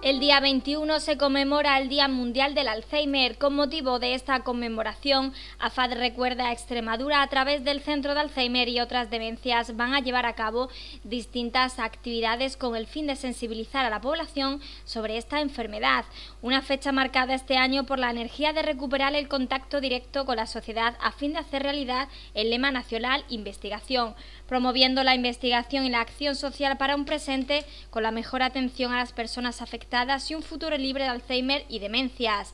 El día 21 se conmemora el Día Mundial del Alzheimer. Con motivo de esta conmemoración, AFAD recuerda a Extremadura a través del Centro de Alzheimer y otras demencias van a llevar a cabo distintas actividades con el fin de sensibilizar a la población sobre esta enfermedad. Una fecha marcada este año por la energía de recuperar el contacto directo con la sociedad a fin de hacer realidad el lema nacional Investigación, promoviendo la investigación y la acción social para un presente con la mejor atención a las personas afectadas y un futuro libre de Alzheimer y demencias.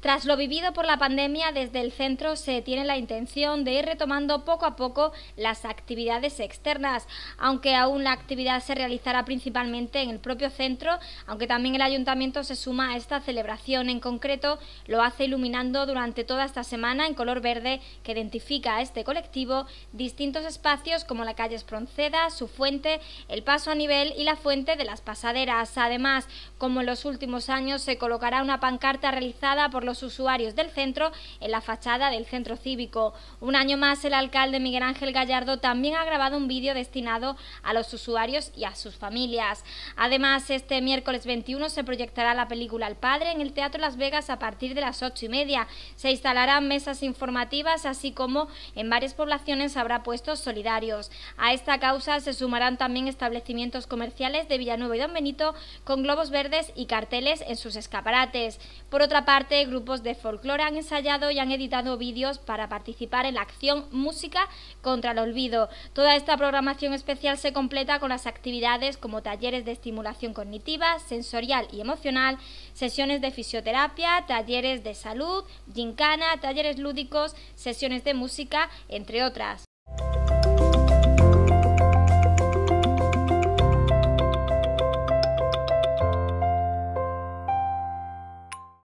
Tras lo vivido por la pandemia, desde el centro se tiene la intención de ir retomando poco a poco las actividades externas, aunque aún la actividad se realizará principalmente en el propio centro, aunque también el ayuntamiento se suma a esta celebración. En concreto, lo hace iluminando durante toda esta semana en color verde que identifica a este colectivo distintos espacios como la calle Espronceda, su fuente, el paso a nivel y la fuente de las pasaderas. Además, como en los últimos años, se colocará una pancarta realizada por usuarios del centro en la fachada del centro cívico. Un año más, el alcalde Miguel Ángel Gallardo también ha grabado un vídeo destinado a los usuarios y a sus familias. Además, este miércoles 21 se proyectará la película El Padre en el Teatro Las Vegas a partir de las ocho y media. Se instalarán mesas informativas, así como en varias poblaciones habrá puestos solidarios. A esta causa se sumarán también establecimientos comerciales de Villanueva y Don Benito con globos verdes y carteles en sus escaparates. Por otra parte, el grupo grupos de folclore han ensayado y han editado vídeos para participar en la acción Música contra el Olvido. Toda esta programación especial se completa con las actividades como talleres de estimulación cognitiva, sensorial y emocional, sesiones de fisioterapia, talleres de salud, gincana, talleres lúdicos, sesiones de música, entre otras.